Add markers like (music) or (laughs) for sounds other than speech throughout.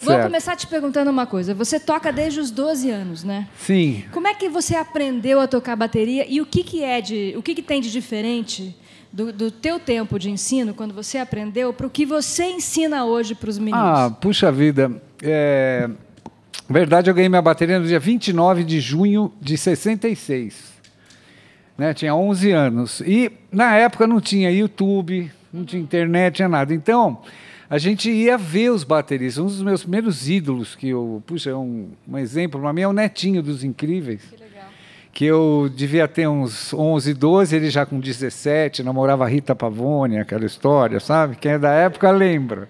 Certo. Vou começar te perguntando uma coisa. Você toca desde os 12 anos, né? Sim. Como é que você aprendeu a tocar bateria e o que, que é de, o que, que tem de diferente do, do teu tempo de ensino quando você aprendeu para o que você ensina hoje para os meninos? Ah, puxa vida. É... Verdade, eu ganhei minha bateria no dia 29 de junho de 66. Né? Tinha 11 anos. E na época não tinha YouTube, não tinha internet, tinha nada. Então, a gente ia ver os bateristas. Um dos meus primeiros ídolos, que eu, puxa, é um, um exemplo para mim, é o Netinho dos Incríveis. Que, legal. que eu devia ter uns 11, 12, ele já com 17, namorava Rita Pavone, aquela história, sabe? Quem é da época lembra.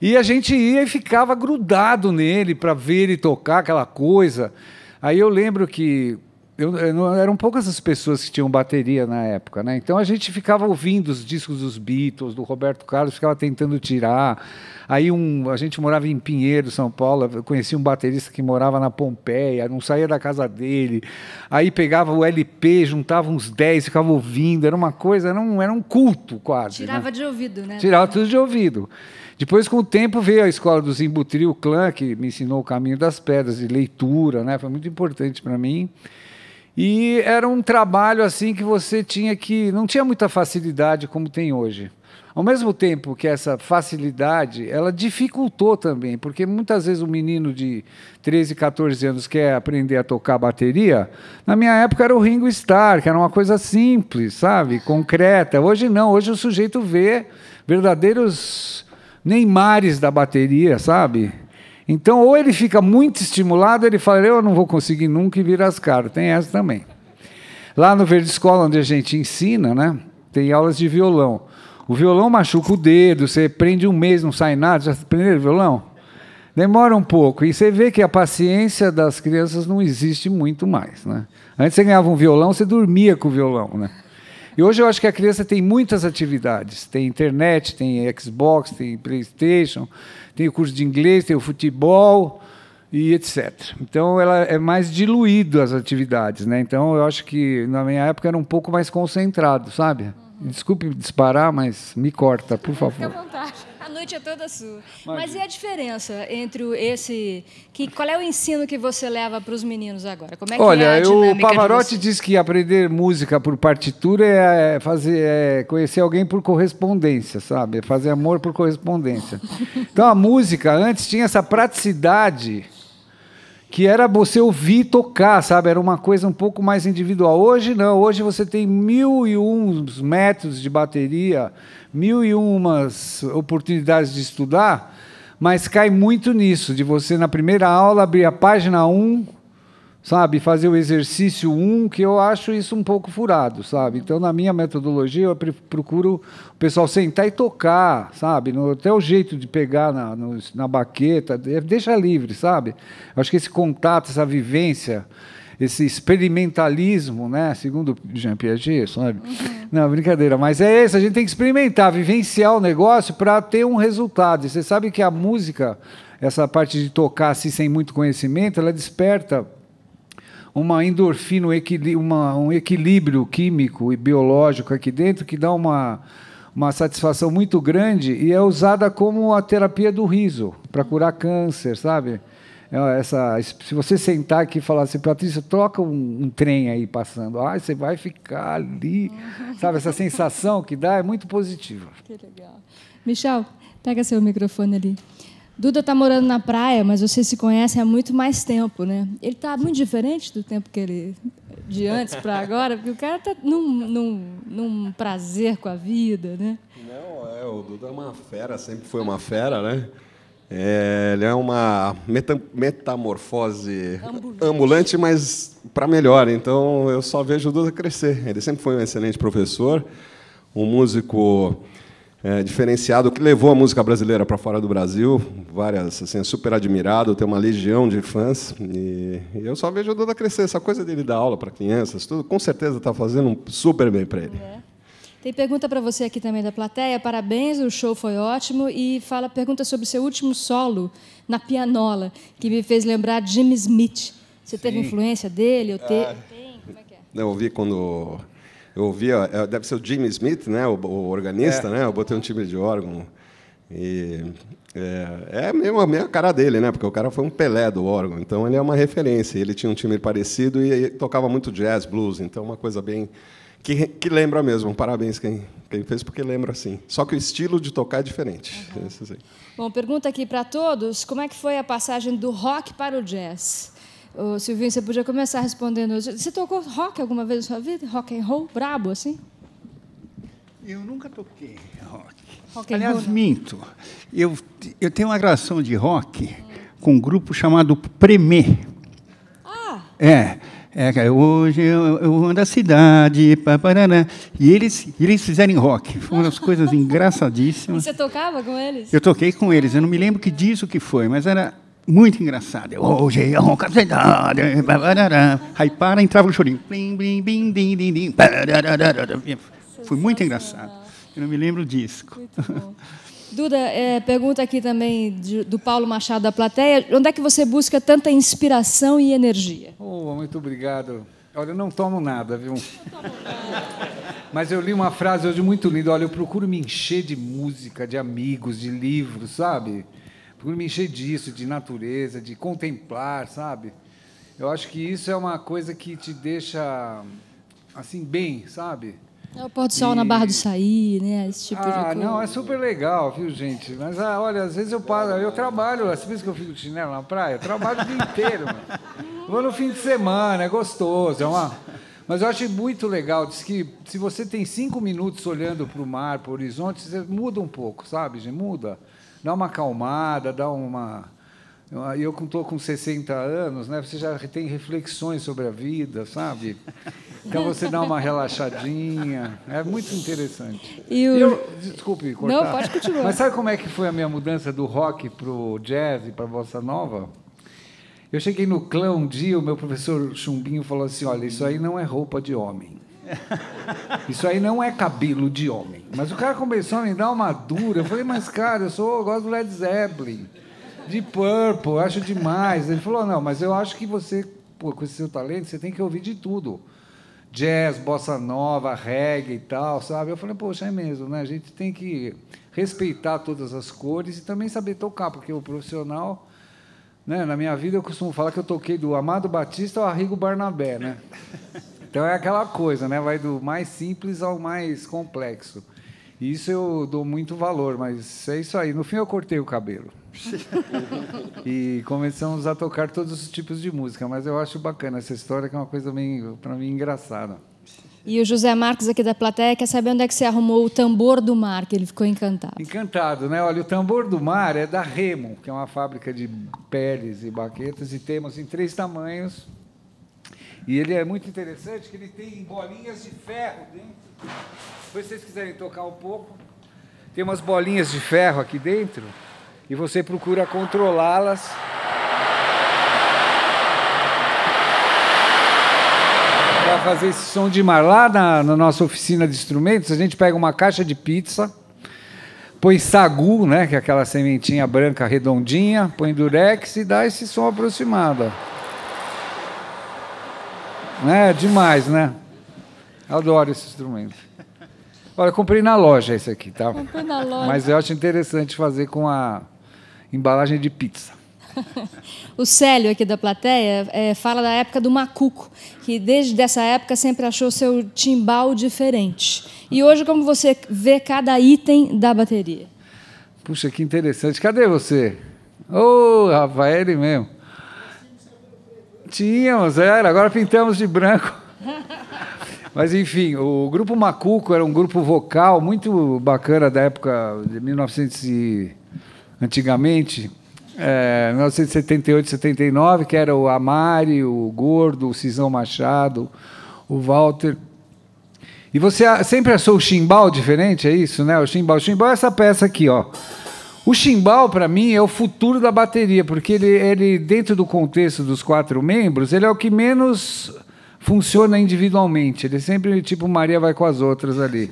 E a gente ia e ficava grudado nele para ver ele tocar aquela coisa. Aí eu lembro que eu, eu, eram poucas as pessoas que tinham bateria na época, né? Então a gente ficava ouvindo os discos dos Beatles, do Roberto Carlos, ficava tentando tirar. Aí um, a gente morava em Pinheiro, São Paulo, eu conheci um baterista que morava na Pompeia, não saía da casa dele. Aí pegava o LP, juntava uns 10, ficava ouvindo, era uma coisa, era um, era um culto quase. Né? Tirava né? de ouvido, né? Tirava tudo de ouvido. Depois, com o tempo, veio a escola do Zimbutri, o clã, que me ensinou o caminho das pedras de leitura, né? Foi muito importante para mim. E era um trabalho assim que você tinha que. não tinha muita facilidade como tem hoje. Ao mesmo tempo que essa facilidade, ela dificultou também, porque muitas vezes o um menino de 13, 14 anos quer aprender a tocar bateria. Na minha época era o Ringo Starr, que era uma coisa simples, sabe? Concreta. Hoje não, hoje o sujeito vê verdadeiros Neymares da bateria, sabe? Então, ou ele fica muito estimulado, ele fala, eu não vou conseguir nunca e vira as caras. Tem essa também. Lá no Verde Escola, onde a gente ensina, né, tem aulas de violão. O violão machuca o dedo, você prende um mês, não sai nada. Já aprenderam violão? Demora um pouco. E você vê que a paciência das crianças não existe muito mais. Né? Antes você ganhava um violão, você dormia com o violão. Né? E hoje eu acho que a criança tem muitas atividades. Tem internet, tem Xbox, tem Playstation, tem o curso de inglês, tem o futebol e etc. Então ela é mais diluído as atividades, né? Então eu acho que na minha época era um pouco mais concentrado, sabe? Uhum. Desculpe disparar, mas me corta, por favor. Fica à vontade. A noite é toda sua. Mas e a diferença entre esse. Que, qual é o ensino que você leva para os meninos agora? Como é que Olha, é o Pavarotti diz que aprender música por partitura é, é, fazer, é conhecer alguém por correspondência, sabe? É fazer amor por correspondência. (laughs) então a música antes tinha essa praticidade que era você ouvir tocar, sabe? Era uma coisa um pouco mais individual. Hoje não, hoje você tem mil e um métodos de bateria, mil e umas oportunidades de estudar, mas cai muito nisso, de você na primeira aula abrir a página 1, sabe, fazer o exercício 1, um, que eu acho isso um pouco furado, sabe? Então, na minha metodologia, eu procuro o pessoal sentar e tocar, sabe? No, até o jeito de pegar na, no, na baqueta, deixa livre, sabe? Eu acho que esse contato, essa vivência, esse experimentalismo, né? Segundo Jean Piaget, sabe? Uhum. Não, brincadeira, mas é isso, a gente tem que experimentar, vivenciar o negócio para ter um resultado. E você sabe que a música, essa parte de tocar assim sem muito conhecimento, ela desperta uma endorfina, um, uma, um equilíbrio químico e biológico aqui dentro que dá uma, uma satisfação muito grande e é usada como a terapia do riso para curar câncer, sabe? É, essa, se você sentar aqui e falar assim, Patrícia, troca um, um trem aí passando, ah, você vai ficar ali, uhum. sabe? Essa sensação que dá é muito positiva. Que legal. Michel, pega seu microfone ali. Duda está morando na praia, mas vocês se conhecem há muito mais tempo, né? Ele está muito diferente do tempo que ele de antes para agora, porque o cara está num, num, num, prazer com a vida, né? Não, é, o Duda é uma fera, sempre foi uma fera, né? É, ele é uma meta, metamorfose ambulante, ambulante mas para melhor. Então eu só vejo o Duda crescer. Ele sempre foi um excelente professor, um músico é, diferenciado, que levou a música brasileira para fora do Brasil, várias, assim, é super admirado, tem uma legião de fãs, e, e eu só vejo o Duda crescer, essa coisa dele dar aula para crianças, tudo, com certeza está fazendo um super bem para ele. É. Tem pergunta para você aqui também da plateia. Parabéns, o show foi ótimo. E fala pergunta sobre seu último solo na pianola, que me fez lembrar Jimmy Smith. Você Sim. teve influência dele? Eu te... ah, tem? Como é que é? Eu ouvi quando eu ouvia, é, deve ser o Jimmy Smith, né? o, o organista, é. né? eu botei um time de órgão. E é, é mesmo a mesma cara dele, né? Porque o cara foi um Pelé do órgão, então ele é uma referência. Ele tinha um time parecido e, tocava muito jazz, blues, então uma coisa bem que, que, lembra mesmo. Parabéns quem, quem fez, porque lembra sim. Só que o estilo de tocar é diferente. Uhum. Bom, pergunta aqui para todos: como é que foi a passagem do rock para o jazz? Oh, Silvinho, você podia começar respondendo. Você tocou rock alguma vez na sua vida? Rock and roll? Brabo, assim? Eu nunca toquei rock. rock Aliás, roll, né? minto. Eu, eu tenho uma gravação de rock com um grupo chamado Premê. Ah! É. É, é hoje eu, eu ando da cidade, paparana. E eles, eles fizeram rock. Foi uma das coisas (laughs) engraçadíssimas. E você tocava com eles? Eu toquei com eles. Eu não me lembro que disso que foi, mas era muito engraçado. Hoje é um cacetado. Aí para, entrava no chorinho. Foi muito engraçado. Eu não me lembro o disco. Duda, é, pergunta aqui também de, do Paulo Machado da plateia. Onde é que você busca tanta inspiração e energia? Oh, muito obrigado. Olha, eu não tomo nada, viu? Mas eu li uma frase hoje muito linda. Olha, eu procuro me encher de música, de amigos, de livros, sabe? por me encher disso, de natureza, de contemplar, sabe? Eu acho que isso é uma coisa que te deixa assim bem, sabe? É o pôr do sol e... na Barra do Saí, né? Esse tipo ah, de coisa. Não, é super legal, viu, gente? Mas ah, olha, às vezes eu paro, eu trabalho, às vezes que eu fico de chinelo na praia, eu trabalho o dia inteiro, mano. Vou no fim de semana, é gostoso, é uma. Mas eu acho muito legal, diz que se você tem cinco minutos olhando para o mar, para o horizonte, você muda um pouco, sabe? Gente, Muda dá uma acalmada, dá uma. Eu estou com 60 anos, né? Você já tem reflexões sobre a vida, sabe? Então você dá uma relaxadinha. É muito interessante. E o... eu, desculpe cortar. Não, pode continuar. Mas sabe como é que foi a minha mudança do rock para o jazz, para a bossa nova? Eu cheguei no clã um dia, o meu professor Chumbinho falou assim, olha, isso aí não é roupa de homem. Isso aí não é cabelo de homem. Mas o cara começou a me dar uma dura. Eu falei, mas cara, eu, sou, eu gosto do Led Zeppelin, de Purple, eu acho demais. Ele falou, não, mas eu acho que você, pô, com esse seu talento, você tem que ouvir de tudo. Jazz, bossa nova, reggae e tal, sabe? Eu falei, poxa, é mesmo, né? A gente tem que respeitar todas as cores e também saber tocar, porque o profissional... Né? Na minha vida eu costumo falar que eu toquei do Amado Batista ao Arrigo Barnabé, né? Então é aquela coisa, né? Vai do mais simples ao mais complexo. Isso eu dou muito valor, mas é isso aí. No fim eu cortei o cabelo. (laughs) e começamos a tocar todos os tipos de música, mas eu acho bacana essa história que é uma coisa para mim engraçada. E o José Marcos aqui da plateia quer saber onde é que você arrumou o tambor do mar, que ele ficou encantado. Encantado, né? Olha, o tambor do mar é da Remo, que é uma fábrica de peles e baquetas, e temos em três tamanhos, e ele é muito interessante que ele tem bolinhas de ferro dentro. Depois, se vocês quiserem tocar um pouco, tem umas bolinhas de ferro aqui dentro e você procura controlá-las. Para fazer esse som de mar. Lá na, na nossa oficina de instrumentos, a gente pega uma caixa de pizza põe sagu, né, que é aquela sementinha branca redondinha, põe durex e dá esse som aproximado. Né? Demais, né? Adoro esse instrumento. Olha, comprei na loja esse aqui, tá? Comprei na loja. Mas eu acho interessante fazer com a embalagem de pizza. (laughs) O Célio aqui da plateia é, fala da época do macuco, que desde essa época sempre achou seu timbal diferente. E hoje como você vê cada item da bateria? Puxa, que interessante. Cadê você? Ô, oh, Rafael mesmo. Tínhamos, era, é, agora pintamos de branco. (laughs) Mas enfim, o grupo Macuco era um grupo vocal muito bacana da época de 1900 e... antigamente, é, 1978, 79, que era o Amari, o Gordo, o Cisão Machado, o Walter. E você sempre achou o chimbal diferente, é isso, né? O chimbal, o chimbal é essa peça aqui, ó. O chimbal, para mim, é o futuro da bateria, porque ele, ele, dentro do contexto dos quatro membros, ele é o que menos funciona individualmente. Ele sempre, tipo, Maria vai com as outras ali.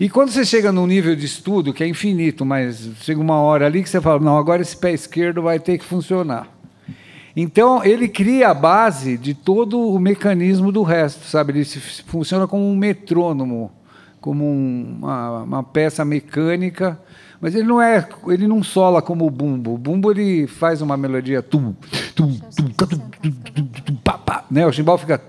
E quando você chega num nível de estudo, que é infinito, mas chega uma hora ali que você fala, não, agora esse pé esquerdo vai ter que funcionar. Então, ele cria a base de todo o mecanismo do resto, sabe? Ele funciona como um metrônomo, como uma, uma peça mecânica mas ele não é, ele não sola como o bumbo. O bumbo ele faz uma melodia tu, tu, tu, tu, tu, né? O chimbal fica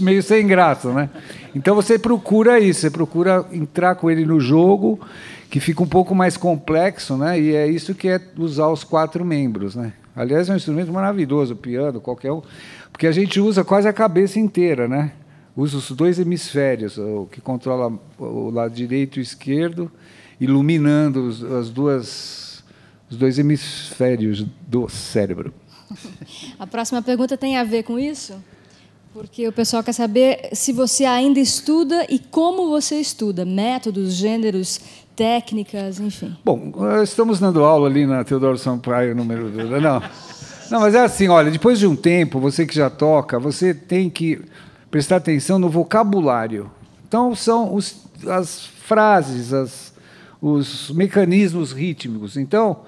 meio sem graça, né? Então você procura isso, você procura entrar com ele no jogo, que fica um pouco mais complexo, né? E é isso que é usar os quatro membros, né? Aliás, é um instrumento maravilhoso, o piano, qualquer um, porque a gente usa quase a cabeça inteira, né? usa os dois hemisférios, o que controla o lado direito e o esquerdo, iluminando os, as duas, os dois hemisférios do cérebro. (laughs) A próxima pergunta tem a ver com isso? Porque o pessoal quer saber se você ainda estuda e como você estuda, métodos, gêneros, técnicas, enfim. Bom, eh, estamos dando aula ali na Teodoro Sampaio, número. Não. Não, mas é assim, olha, depois de um tempo, você que já toca, você tem que prestar atenção no vocabulário. Então, são os, as frases, as, os mecanismos rítmicos. Então,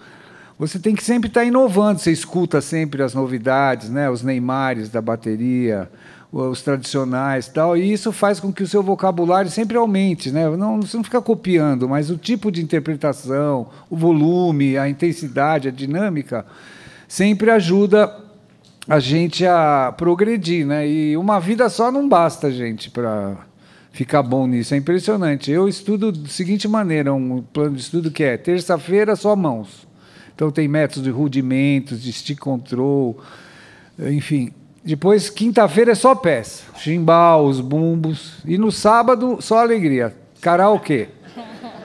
você tem que sempre estar tá inovando. Você escuta sempre as novidades, né? os Neymares da bateria, os tradicionais tal. E isso faz com que o seu vocabulário sempre aumente. Né? Não, você não fica copiando, mas o tipo de interpretação, o volume, a intensidade, a dinâmica, sempre ajuda a gente a progredir, né? E uma vida só não basta, gente, para ficar bom nisso. É impressionante. Eu estudo da seguinte maneira, um plano de estudo que é terça-feira só mãos. Então tem métodos de rudimentos, de stick control, enfim. Depois quinta-feira é só pés, chimbal, os bumbos e no sábado só alegria, karaokê.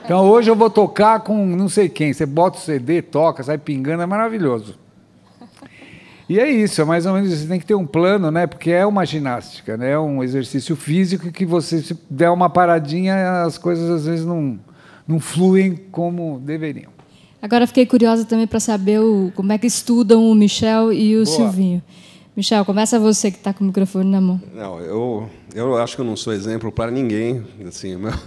Então hoje eu vou tocar com não sei quem, você bota o CD, toca, sai pingando, é maravilhoso. E é isso, é mais ou menos isso. Você tem que ter um plano, né? Porque é uma ginástica, né? É um exercício físico que você se der uma paradinha, as coisas às vezes não, não fluem como deveriam. Agora fiquei curiosa também para saber o, como é que estudam o Michel e o Boa. Silvinho. Michel, começa você que está com o microfone na mão. Não, eu, eu acho que eu não sou exemplo para ninguém. Assim, meu... (laughs)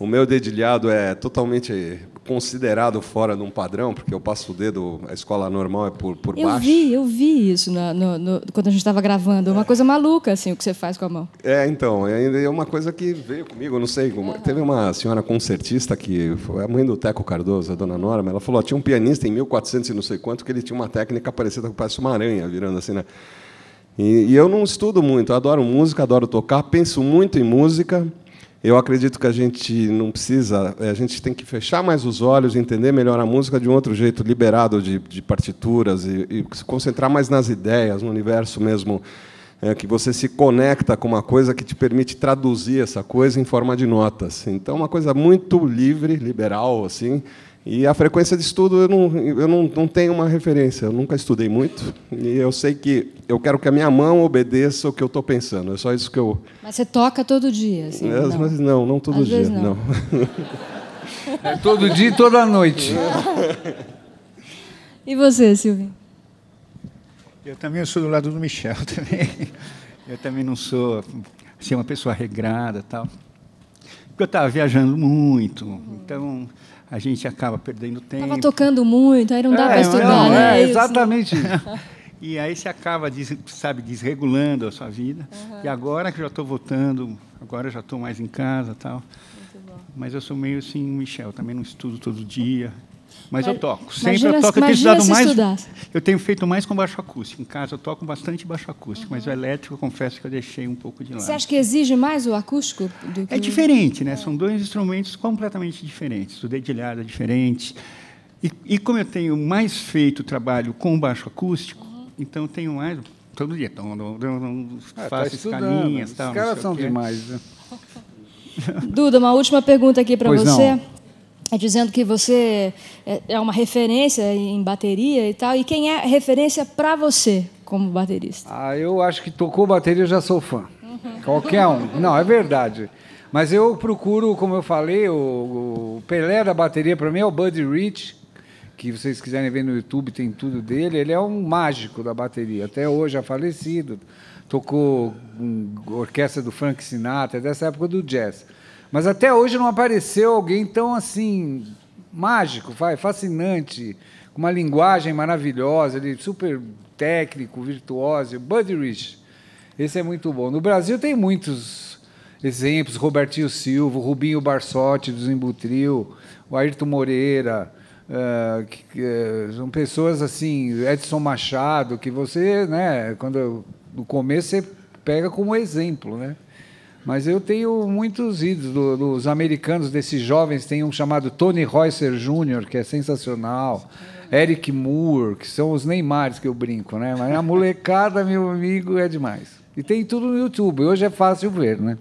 O meu dedilhado é totalmente considerado fora de um padrão, porque eu passo o dedo, a escola normal é por, por eu baixo. Eu vi, eu vi isso no, no, quando a gente estava gravando. É. Uma coisa maluca, assim, o que você faz com a mão. É, então, ainda é uma coisa que veio comigo, não sei. Como, uhum. Teve uma senhora concertista que foi a mãe do Teco Cardoso, a dona Norma, ela falou, tinha um pianista em 1400 e não sei quanto que ele tinha uma técnica parecida com parece uma aranha, virando assim, né? E, e eu não estudo muito, adoro música, adoro tocar, penso muito em música, eu acredito que a gente não precisa, eh, a gente tem que fechar mais os olhos, entender melhor a música de um outro jeito, liberado de, de partituras e, e, se concentrar mais nas ideias, no universo mesmo, é, que você se conecta com uma coisa que te permite traduzir essa coisa em forma de notas. Então, uma coisa muito livre, liberal, assim, e a frequência de estudo eu, não, eu não, não tenho uma referência, eu nunca estudei muito. E eu sei que eu quero que a minha mão obedeça o que eu estou pensando. É só isso que eu. Mas você toca todo dia, assim? não. Mas não, não todo Às dia. não. não. é todo dia e toda noite. e você, Silvio? Eu também sou do lado do Michel (laughs) também. Eu também não sou assim, uma pessoa regrada tal. Porque eu estava viajando muito. Então a gente acaba perdendo tempo. Estava tocando muito, aí não dá é, para estudar, não, né? É, exatamente. (laughs) e aí você acaba, sabe, desregulando a sua vida. Uhum. E agora que eu já estou voltando, agora eu já estou mais em casa tal. Mas eu sou meio assim, Michel, também não estudo todo dia. Mas, eu toco. Sempre eu toco. Eu tenho estudado mais. Eu tenho feito mais com baixo acústico. Em casa eu toco bastante baixo acústico, uhum. mas o elétrico eu confesso que eu deixei um pouco de lado. Você acha que exige mais o acústico do é que É diferente, né? É. São dois instrumentos completamente diferentes. O dedilhado é diferente. E, e como eu tenho mais feito trabalho com baixo acústico, uhum. então eu tenho mais todo dia. Então, eu ah, tá faço tá escalinhas, tal. Os caras são demais, né? (laughs) (laughs) Duda, uma última pergunta aqui para você. Não. É dizendo que você é, é uma referência em bateria e tal. E quem é referência para você como baterista? Ah, eu acho que tocou bateria eu já sou fã. Qualquer um. Não, é verdade. Mas eu procuro, como eu falei, o, o Pelé da bateria para mim é o Buddy Rich, que vocês quiserem ver no YouTube tem tudo dele. Ele é um mágico da bateria, até hoje é falecido. Tocou um, orquestra do Frank Sinatra, dessa época do jazz. Mas até hoje não apareceu alguém tão assim mágico, vai, fascinante, com uma linguagem maravilhosa, ele super técnico, virtuoso, Buddy Rich. Esse é muito bom. No Brasil tem muitos exemplos, Robertinho Silva, Rubinho Barsotti do Zimbutril, o Ayrton Moreira, Uh, que, que, eh, são pessoas assim, Edson Machado, que você, né, quando no começo você pega como exemplo, né? Mas eu tenho muitos ídolos dos americanos, desses jovens. Tem um chamado Tony Roycer Jr., que é sensacional. Eric Moore, que são os Neymars que eu brinco, né? Mas a molecada, meu amigo, é demais. E tem tudo no YouTube. Hoje é fácil ver, né?